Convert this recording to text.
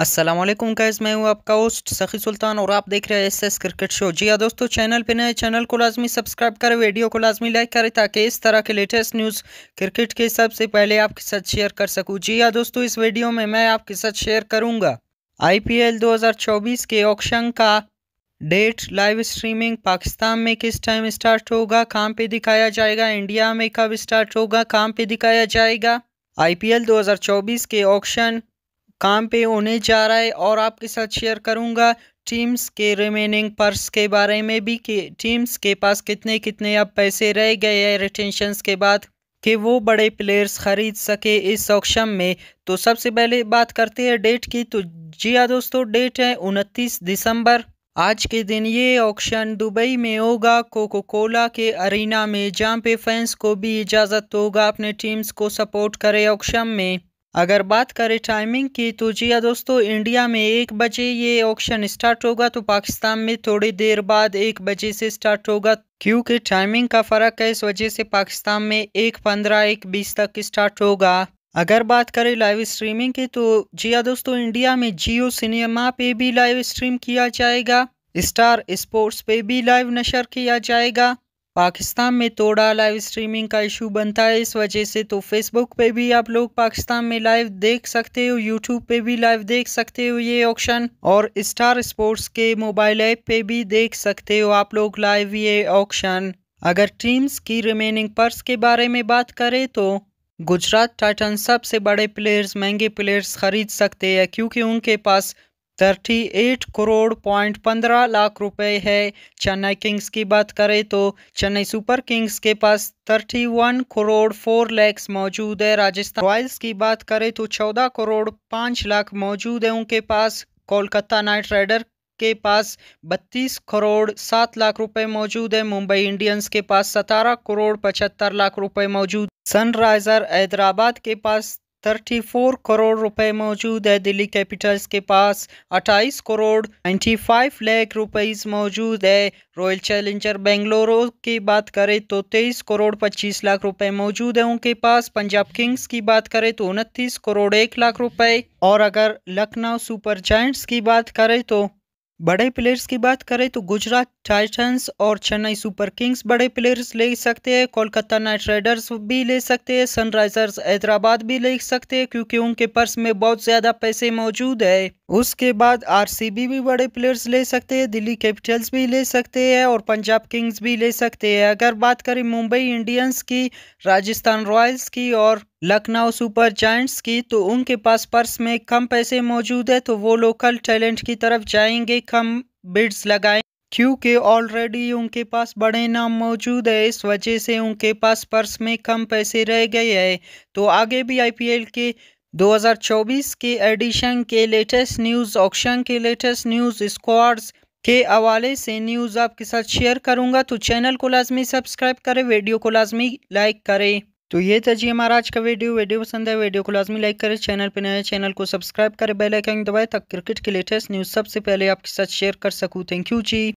Aslam gas मैं हूँ आपका होस्ट सखी सुल्तान और आप देख रहे हैं एस एस क्रिकेट शो जी हाँ दोस्तों चैनल पे नए चैनल को लाजमी सब्सक्राइब करें वीडियो को लाजमी लाइक करें ताकि इस तरह के लेटेस्ट न्यूज़ क्रिकेट के सबसे पहले आपके साथ शेयर कर सकूँ जी हाँ दोस्तों इस वीडियो में मैं आपके साथ शेयर करूँगा आई पी एल दो हज़ार चौबीस के ऑक्शन का डेट लाइव स्ट्रीमिंग पाकिस्तान में किस टाइम स्टार्ट होगा कहाँ पे दिखाया जाएगा इंडिया में कब स्टार्ट होगा कहाँ पे दिखाया जाएगा हजार 2024 के ऑक्शन काम पे होने जा रहा है और आपके साथ शेयर करूंगा टीम्स के रिमेनिंग पर्स के बारे में भी कि टीम्स के पास कितने कितने अब पैसे रह गए हैं रिटेंशन के बाद कि वो बड़े प्लेयर्स ख़रीद सके इस ऑक्शन में तो सबसे पहले बात करते हैं डेट की तो जी हाँ दोस्तों डेट है उनतीस दिसंबर आज के दिन ये ऑक्शन दुबई में होगा कोको कोला के अरीना में जहाँ पे फैंस को भी इजाज़त होगा अपने टीम्स को सपोर्ट करे ऑक्शन में अगर बात करें टाइमिंग की तो जी हाँ दोस्तों इंडिया में एक बजे ये ऑक्शन स्टार्ट होगा तो पाकिस्तान में थोड़ी देर बाद एक बजे से स्टार्ट होगा क्योंकि टाइमिंग का फ़र्क है इस वजह से पाकिस्तान में एक पंद्रह एक बीस तक स्टार्ट होगा अगर बात करें लाइव स्ट्रीमिंग की तो जी हाँ दोस्तों इंडिया में जियो सिनेमा पे भी लाइव स्ट्रीम किया जाएगा स्टार स्पोर्ट्स पे भी लाइव नशर किया जाएगा पाकिस्तान में थोड़ा लाइव स्ट्रीमिंग का इशू बनता है इस वजह से तो फेसबुक पे भी आप लोग पाकिस्तान में लाइव देख सकते हो यूट्यूब पे भी लाइव देख सकते हो ये ऑप्शन और स्टार स्पोर्ट्स के मोबाइल ऐप पे भी देख सकते हो आप लोग लाइव ये ऑप्शन अगर टीम्स की रिमेनिंग पर्स के बारे में बात करें तो गुजरात टाइटन सबसे बड़े प्लेयर्स महंगे प्लेयर्स खरीद सकते हैं क्योंकि उनके पास थर्टी एट करोड़ पॉइंट पंद्रह लाख रुपए है चेन्नई किंग्स की बात करें तो चेन्नई सुपर किंग्स के पास thirty one crore four lakhs मौजूद है राजस्थान रॉयल्स की बात करें तो चौदह करोड़ पाँच लाख मौजूद है उनके पास कोलकाता नाइट राइडर के पास बत्तीस करोड़ सात लाख रुपए मौजूद है मुंबई इंडियंस के पास सतारह करोड़ पचहत्तर लाख रुपए मौजूद सनराइजर हैदराबाद के पास थर्टी फोर करोड़ रुपए मौजूद है दिल्ली कैपिटल्स के पास अट्ठाईस करोड़ नाइन्टी फाइव लाख रुपये मौजूद है रॉयल चैलेंजर बेंगलुरु की बात करें तो तेईस करोड़ पच्चीस लाख रुपए मौजूद है उनके पास पंजाब किंग्स की बात करें तो उनतीस करोड़ एक लाख रुपए और अगर लखनऊ सुपर जायंट्स की बात करें तो बड़े प्लेयर्स की बात करें तो गुजरात टाइटंस और चेन्नई सुपर किंग्स बड़े प्लेयर्स ले सकते हैं कोलकाता नाइट राइडर्स भी ले सकते हैं सनराइजर्स हैदराबाद भी ले सकते हैं क्योंकि उनके पर्स में बहुत ज़्यादा पैसे मौजूद है उसके बाद आरसीबी भी बड़े प्लेयर्स ले सकते हैं दिल्ली कैपिटल्स भी ले सकते हैं और पंजाब किंग्स भी ले सकते हैं अगर बात करें मुंबई इंडियंस की राजस्थान रॉयल्स की और लखनऊ सुपर जायंट्स की तो उनके पास पर्स में कम पैसे मौजूद है तो वो लोकल टैलेंट की तरफ जाएंगे कम बिड्स लगाए क्योंकि ऑलरेडी उनके पास बड़े नाम मौजूद है इस वजह से उनके पास पर्स में कम पैसे रह गए हैं तो आगे भी आईपीएल के 2024 के एडिशन के लेटेस्ट न्यूज़ ऑक्शन के लेटेस्ट न्यूज़ स्क्वाड्स के हवाले से न्यूज़ आपके साथ शेयर करूंगा तो चैनल को लाजमी सब्सक्राइब करें वीडियो को लाजमी लाइक करें तो ये था जी हमारा आज का वीडियो वीडियो पसंद है वीडियो को लाजमी लाइक करें चैनल पर नए चैनल को सब्सक्राइब करें बेल आइकन दबाएं तक क्रिकेट के लेटेस्ट न्यूज़ सबसे पहले आपके साथ शेयर कर सकूँ थैंक यू जी